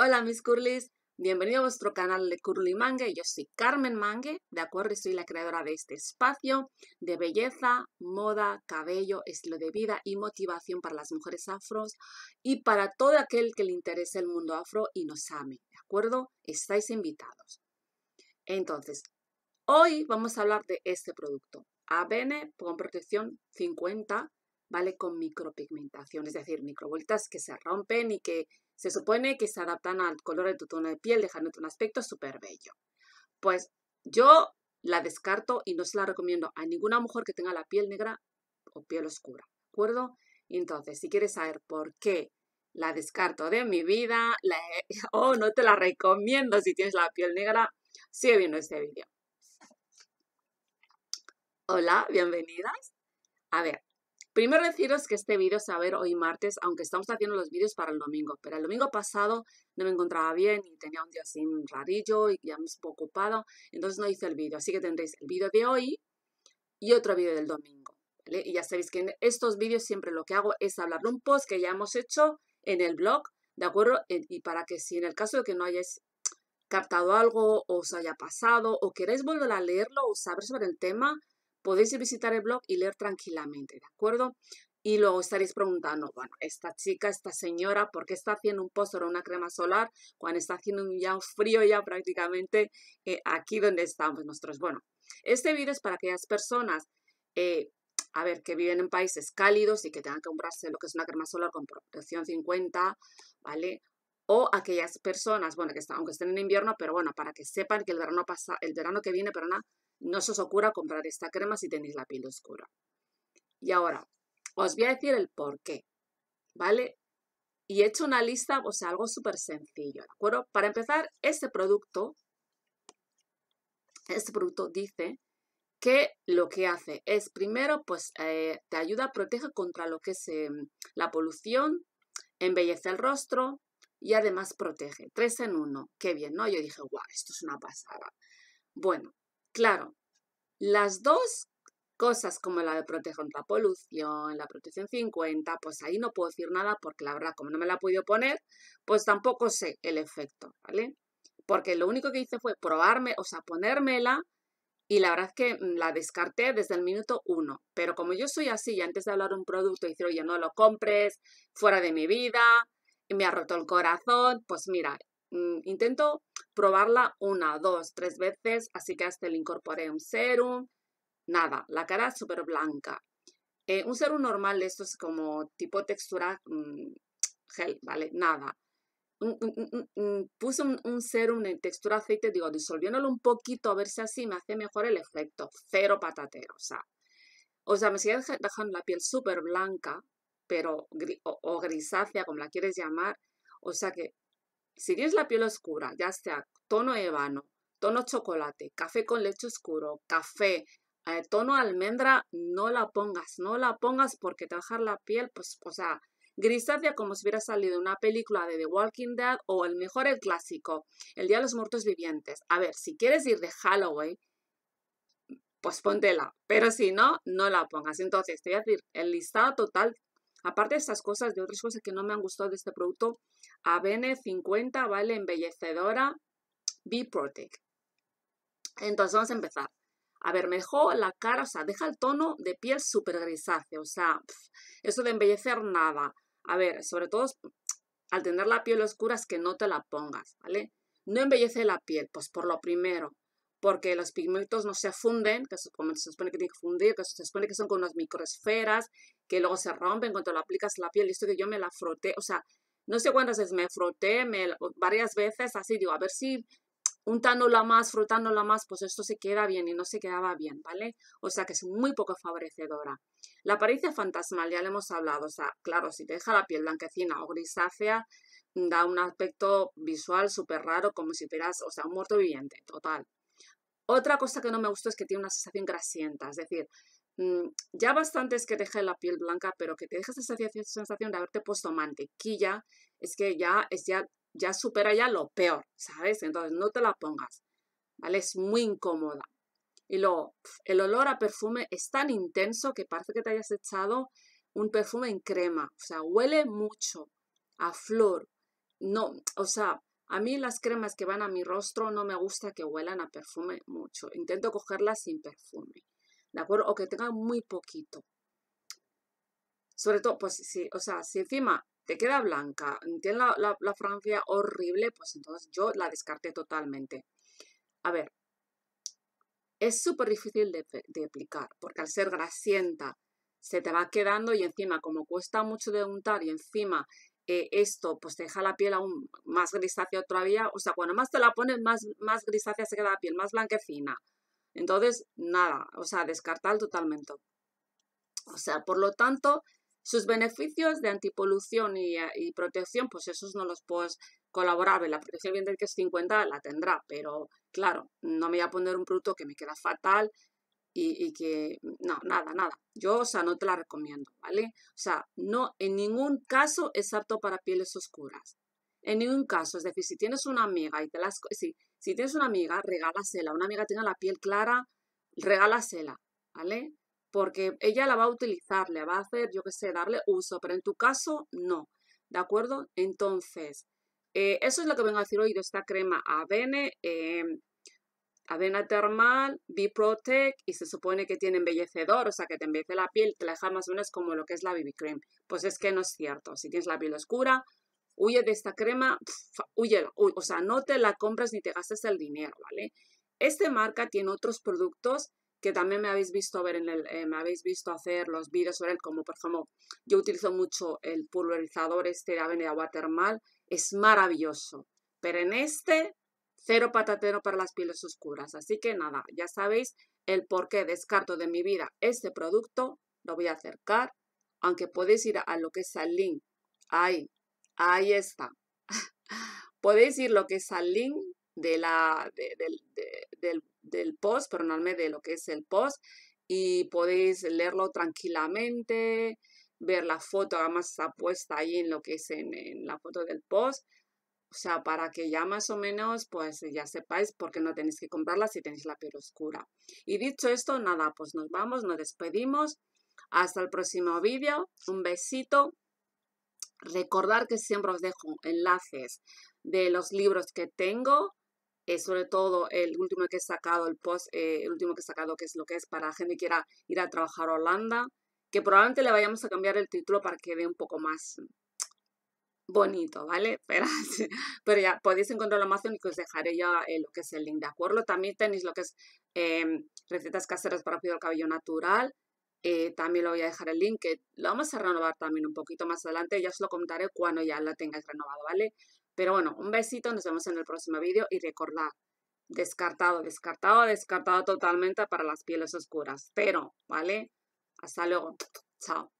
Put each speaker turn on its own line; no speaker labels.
Hola mis curlis, bienvenido a vuestro canal de Curly Mange, Yo soy Carmen Mange, de acuerdo, soy la creadora de este espacio de belleza, moda, cabello, estilo de vida y motivación para las mujeres afros y para todo aquel que le interese el mundo afro y nos ame, ¿de acuerdo? Estáis invitados. Entonces, hoy vamos a hablar de este producto, ABN con protección 50, ¿vale? Con micropigmentación, es decir, microvueltas que se rompen y que se supone que se adaptan al color de tu tono de piel, dejándote un aspecto súper bello. Pues yo la descarto y no se la recomiendo a ninguna mujer que tenga la piel negra o piel oscura. ¿De acuerdo? Entonces, si quieres saber por qué la descarto de mi vida o oh, no te la recomiendo si tienes la piel negra, sigue viendo este vídeo. Hola, bienvenidas. A ver, Primero deciros que este vídeo se va a ver hoy martes, aunque estamos haciendo los vídeos para el domingo, pero el domingo pasado no me encontraba bien y tenía un día sin rarillo y ya me he ocupado, entonces no hice el vídeo, así que tendréis el vídeo de hoy y otro vídeo del domingo, Y ya sabéis que en estos vídeos siempre lo que hago es hablar de un post que ya hemos hecho en el blog, ¿de acuerdo? Eh, y para que si en el caso de que no hayáis captado algo, o os haya pasado, o queráis volver a leerlo o saber sobre el tema, podéis visitar el blog y leer tranquilamente, ¿de acuerdo? Y luego estaréis preguntando, bueno, esta chica, esta señora, ¿por qué está haciendo un post o una crema solar cuando está haciendo un ya un frío ya prácticamente eh, aquí donde estamos nosotros? Bueno, este vídeo es para aquellas personas, eh, a ver, que viven en países cálidos y que tengan que comprarse lo que es una crema solar con protección 50, ¿vale? o aquellas personas, bueno, que aunque estén en invierno, pero bueno, para que sepan que el verano, pasa, el verano que viene, pero nada, no se os ocurra comprar esta crema si tenéis la piel oscura. Y ahora, os voy a decir el por qué, ¿vale? Y he hecho una lista, o sea, algo súper sencillo, ¿de acuerdo? Para empezar, este producto, este producto dice que lo que hace es, primero, pues eh, te ayuda, protege contra lo que es em, la polución, embellece el rostro, y además protege. Tres en uno, qué bien, ¿no? Yo dije, guau, esto es una pasada. Bueno, claro, las dos cosas como la de proteger contra polución, la protección 50, pues ahí no puedo decir nada porque la verdad, como no me la he podido poner, pues tampoco sé el efecto, ¿vale? Porque lo único que hice fue probarme, o sea, ponérmela y la verdad es que mm, la descarté desde el minuto uno. Pero como yo soy así y antes de hablar un producto, decir, oye, no lo compres, fuera de mi vida, me ha roto el corazón, pues mira, mm, intento probarla una, dos, tres veces, así que hasta este le incorporé un serum, nada, la cara súper blanca. Eh, un serum normal esto es como tipo textura mm, gel, ¿vale? Nada. puse un, serum en textura aceite, digo, disolviéndolo un poquito a ver si así me hace mejor el efecto. Cero patatero, o sea. O sea, me sigue dejando la piel súper blanca, pero, o, grisácea, como la quieres llamar. O sea que si tienes la piel oscura, ya sea tono evano, tono chocolate, café con leche oscuro, café, eh, tono almendra, no la pongas, no la pongas porque te va a dejar la piel, pues, o sea, grisácea como si hubiera salido una película de The Walking Dead o el mejor, el clásico, El Día de los Muertos Vivientes. A ver, si quieres ir de Halloween, pues póntela, pero si no, no la pongas. Entonces, te voy a decir el listado total Aparte de estas cosas, de otras cosas que no me han gustado de este producto, ABN 50, ¿vale? Embellecedora B-Protect. Entonces vamos a empezar. A ver, mejor la cara, o sea, deja el tono de piel súper grisáceo, o sea, eso de embellecer nada. A ver, sobre todo al tener la piel oscura es que no te la pongas, ¿vale? No embellece la piel, pues por lo primero porque los pigmentos no se funden, que se, supone que tienen que fundir, que se supone que son con unas microesferas que luego se rompen cuando lo aplicas la piel. Y esto que yo me la froté, o sea, no sé cuántas veces me froté me, varias veces así, digo, a ver si untándola más, frotándola más, pues esto se queda bien y no se quedaba bien, ¿vale? O sea que es muy poco favorecedora. La apariencia fantasmal, ya le hemos hablado, o sea, claro, si te deja la piel blanquecina o grisácea, da un aspecto visual súper raro, como si fueras, o sea, un muerto viviente, total. Otra cosa que no me gustó es que tiene una sensación grasienta, es decir, mm, ya bastante es que te deje la piel blanca, pero que te deje esa sensación de haberte puesto mantequilla, es que ya, es ya, ya supera ya lo peor, ¿sabes? Entonces no te la pongas, ¿vale? Es muy incómoda. Y luego, el olor a perfume es tan intenso que parece que te hayas echado un perfume en crema, o sea, huele mucho a flor. No, o sea, a mí las cremas que van a mi rostro no me gusta que huelan a perfume mucho. Intento cogerlas sin perfume, ¿de acuerdo? O que tengan muy poquito. Sobre todo, pues sí, o sea, si encima te queda blanca, tiene la, la, horrible, pues entonces yo la descarté totalmente. A ver, es súper difícil de, de, aplicar, porque al ser grasienta se te va quedando y encima, como cuesta mucho de untar y encima eh, esto pues te deja la piel aún más grisácea todavía, o sea, cuando más te la pones, más, más grisácea se queda la piel, más blanquecina. Entonces, nada, o sea, descartar totalmente. O sea, por lo tanto, sus beneficios de antipolución y, eh, protección, pues esos no los puedes colaborar. La protección del que es 50 la tendrá, pero claro, no me voy a poner un producto que me queda fatal, y, que no, nada, nada. Yo, o sea, no te la recomiendo, ¿vale? O sea, no, en ningún caso es apto para pieles oscuras. En ningún caso, es decir, si tienes una amiga y te las... Si, si tienes una amiga, regálasela. Una amiga tiene la piel clara, regálasela, ¿vale? Porque ella la va a utilizar, le va a hacer, yo qué sé, darle uso, pero en tu caso, no. ¿De acuerdo? Entonces, eh, eso es lo que vengo a decir hoy de esta crema Avene. Eh, avena termal, b protect y se supone que tiene embellecedor, o sea que te embellece la piel, te la deja más o menos como lo que es la BB Cream. Pues es que no es cierto. Si tienes la piel oscura, huye de esta crema, huye, o sea, no te la compras ni te gastes el dinero, ¿vale? Este marca tiene otros productos que también me habéis visto ver en el, eh, me habéis visto hacer los vídeos sobre él, como por ejemplo, yo utilizo mucho el pulverizador este de Agua Watermal, es maravilloso, pero en este cero patatero para las pieles oscuras. Así que nada, ya sabéis el por qué descarto de mi vida este producto. Lo voy a acercar, aunque podéis ir a lo que es el link. Ahí, ahí está. podéis ir lo que es al link de la, del, del post, perdonadme, de lo que es el post y podéis leerlo tranquilamente, ver la foto, además está puesta ahí en lo que es en la foto del post o sea, para que ya más o menos, pues ya sepáis por qué no tenéis que comprarla si tenéis la piel oscura. Y dicho esto, nada, pues nos vamos, nos despedimos. Hasta el próximo vídeo. Un besito. Recordar que siempre os dejo enlaces de los libros que tengo, eh, sobre todo el último que he sacado, el post, eh, el último que he sacado, que es lo que es para gente que quiera ir a trabajar a Holanda, que probablemente le vayamos a cambiar el título para que vea un poco más bonito, ¿vale? Pero, ya podéis encontrar la Amazon y que os dejaré ya eh, lo que es el link, ¿de acuerdo? También tenéis lo que es em, recetas caseras para cuidar el cabello natural. Eh, también lo voy a dejar el link, que lo vamos a renovar también un poquito más adelante. Ya os lo comentaré cuando ya la tengáis renovado, ¿vale? Pero bueno, un besito, nos vemos en el próximo vídeo y recordad, descartado, descartado, descartado totalmente para las pieles oscuras. Pero, ¿vale? Hasta luego. Chao.